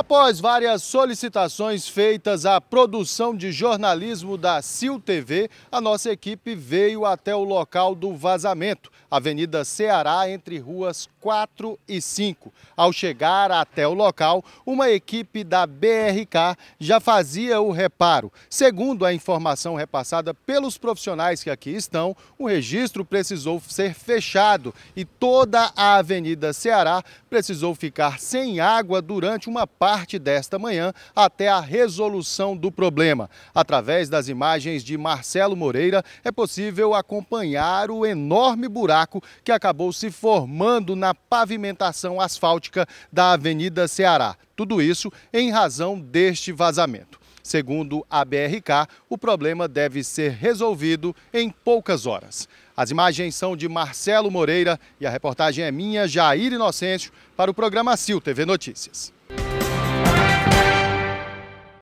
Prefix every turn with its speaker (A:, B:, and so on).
A: Após várias solicitações feitas à produção de jornalismo da CIL TV, a nossa equipe veio até o local do vazamento, Avenida Ceará, entre ruas 4 e 5. Ao chegar até o local, uma equipe da BRK já fazia o reparo. Segundo a informação repassada pelos profissionais que aqui estão, o registro precisou ser fechado e toda a Avenida Ceará precisou ficar sem água durante uma parte parte desta manhã até a resolução do problema. Através das imagens de Marcelo Moreira, é possível acompanhar o enorme buraco que acabou se formando na pavimentação asfáltica da Avenida Ceará. Tudo isso em razão deste vazamento. Segundo a BRK, o problema deve ser resolvido em poucas horas. As imagens são de Marcelo Moreira e a reportagem é minha, Jair Inocêncio, para o programa Sil TV Notícias.